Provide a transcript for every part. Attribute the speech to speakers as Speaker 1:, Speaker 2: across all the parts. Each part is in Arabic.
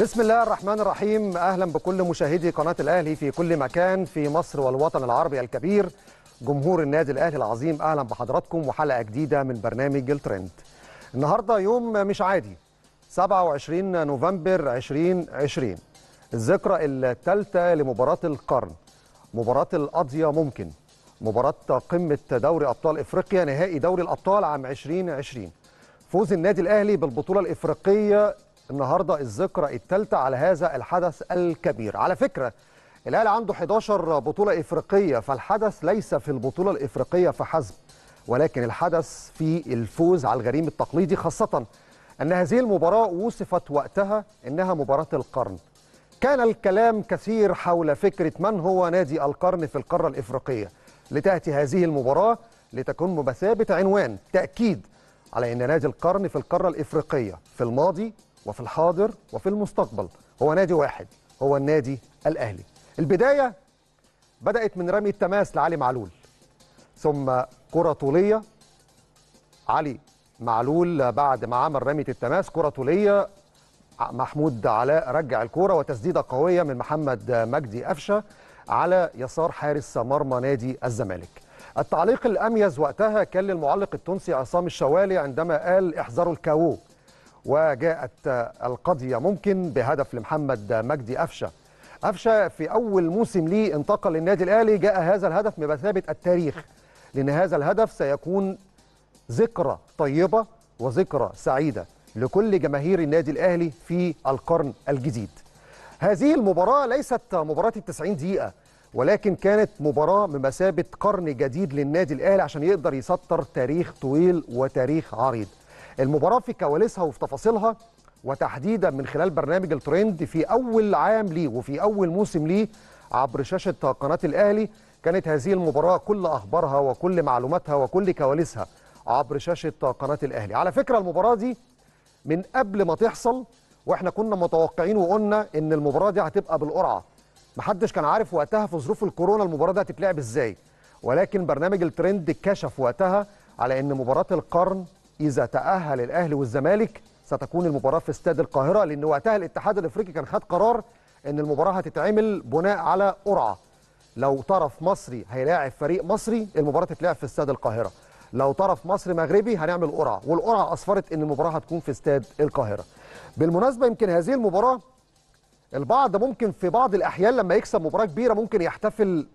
Speaker 1: بسم الله الرحمن الرحيم اهلا بكل مشاهدي قناه الاهلي في كل مكان في مصر والوطن العربي الكبير جمهور النادي الاهلي العظيم اهلا بحضراتكم وحلقه جديده من برنامج الترند النهارده يوم مش عادي 27 نوفمبر 2020 الذكرى الثالثه لمباراه القرن مباراه القاضيه ممكن مباراه قمه دوري ابطال افريقيا نهائي دوري الابطال عام 2020 فوز النادي الاهلي بالبطوله الافريقيه النهارده الذكرى الثالثه على هذا الحدث الكبير على فكره الأهلي عنده 11 بطوله افريقيه فالحدث ليس في البطوله الافريقيه فحسب ولكن الحدث في الفوز على الغريم التقليدي خاصه ان هذه المباراه وصفت وقتها انها مباراه القرن كان الكلام كثير حول فكره من هو نادي القرن في القاره الافريقيه لتاتي هذه المباراه لتكون بمثابه عنوان تاكيد على ان نادي القرن في القاره الافريقيه في الماضي وفي الحاضر وفي المستقبل هو نادي واحد هو النادي الأهلي البداية بدأت من رمي التماس لعلي معلول ثم كرة طولية علي معلول بعد ما عمل رمية التماس كرة طولية محمود علاء رجع الكرة وتسديدة قوية من محمد مجدي أفشة على يسار حارس مرمى نادي الزمالك التعليق الأميز وقتها كان للمعلق التونسي عصام الشوالي عندما قال احذروا الكاوو وجاءت القضية ممكن بهدف لمحمد مجدي أفشا أفشا في أول موسم لي انتقل للنادي الأهلي جاء هذا الهدف بمثابة التاريخ لأن هذا الهدف سيكون ذكرى طيبة وذكرى سعيدة لكل جماهير النادي الأهلي في القرن الجديد هذه المباراة ليست مباراة التسعين دقيقة ولكن كانت مباراة بمثابة قرن جديد للنادي الأهلي عشان يقدر يسطر تاريخ طويل وتاريخ عريض المباراه في كواليسها وفي تفاصيلها وتحديدا من خلال برنامج الترند في اول عام ليه وفي اول موسم ليه عبر شاشه قناه الاهلي كانت هذه المباراه كل اخبارها وكل معلوماتها وكل كواليسها عبر شاشه قناه الاهلي على فكره المباراه دي من قبل ما تحصل واحنا كنا متوقعين وقلنا ان المباراه دي هتبقى بالقرعه محدش كان عارف وقتها في ظروف الكورونا المباراه دي هتتلعب ازاي ولكن برنامج الترند كشف وقتها على ان مباراه القرن إذا تأهل الأهلي والزمالك ستكون المباراة في استاد القاهرة لأن وقتها الاتحاد الأفريقي كان خد قرار أن المباراة هتتعمل بناء على قرعة لو طرف مصري هيلاعب فريق مصري المباراة تتلعب في استاد القاهرة لو طرف مصري مغربي هنعمل قرعة والقرعة أصفرت أن المباراة هتكون في استاد القاهرة بالمناسبة يمكن هذه المباراة البعض ممكن في بعض الأحيان لما يكسب مباراة كبيرة ممكن يحتفل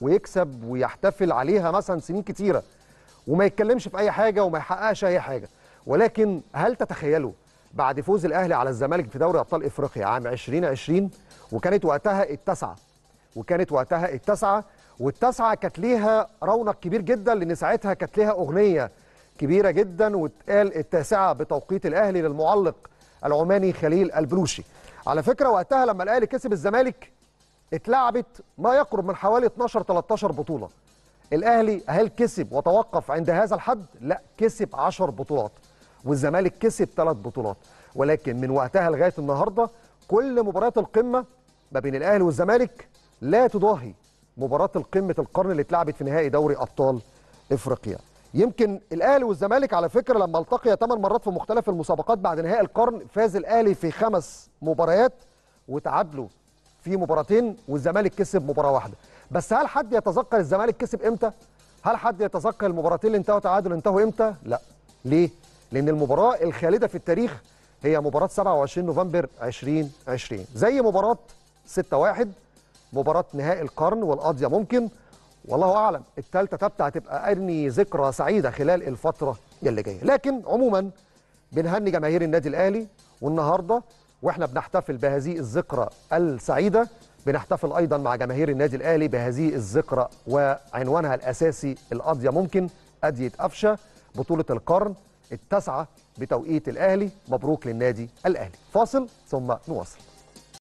Speaker 1: ويكسب ويحتفل عليها مثلا سنين كتيره وما يتكلمش في اي حاجه وما يحققش اي حاجه ولكن هل تتخيلوا بعد فوز الاهلي على الزمالك في دوري ابطال افريقيا عام 2020 وكانت وقتها التاسعه وكانت وقتها التاسعه والتاسعه كانت ليها رونق كبير جدا لان ساعتها كانت ليها اغنيه كبيره جدا واتقال التاسعه بتوقيت الاهلي للمعلق العماني خليل البلوشي على فكره وقتها لما الاهلي كسب الزمالك اتلعبت ما يقرب من حوالي 12 13 بطوله الاهلي هل كسب وتوقف عند هذا الحد لا كسب 10 بطولات والزمالك كسب 3 بطولات ولكن من وقتها لغايه النهارده كل مباريات القمه ما بين الاهلي والزمالك لا تضاهي مباراه قمه القرن اللي اتلعبت في نهائي دوري ابطال افريقيا يمكن الاهلي والزمالك على فكره لما التقيا 8 مرات في مختلف المسابقات بعد نهائي القرن فاز الاهلي في خمس مباريات وتعادلوا في مباراتين والزمالك كسب مباراه واحده بس هل حد يتذكر الزمالك كسب امتى هل حد يتذكر المباراتين اللي انتهوا تعادل انتهوا امتى لا ليه لان المباراه الخالده في التاريخ هي مباراه 27 نوفمبر 2020 زي مباراه 6 1 مباراه نهائي القرن والقاضيه ممكن والله اعلم الثالثه تبتع تبقى ارني ذكرى سعيده خلال الفتره اللي جايه لكن عموما بنهني جماهير النادي الاهلي والنهارده واحنا بنحتفل بهذه الذكرى السعيده بنحتفل أيضا مع جماهير النادي الأهلي بهذه الذكرى وعنوانها الأساسي القضية ممكن أدية قفشة بطولة القرن التاسعة بتوقيت الأهلي مبروك للنادي الأهلي فاصل ثم نواصل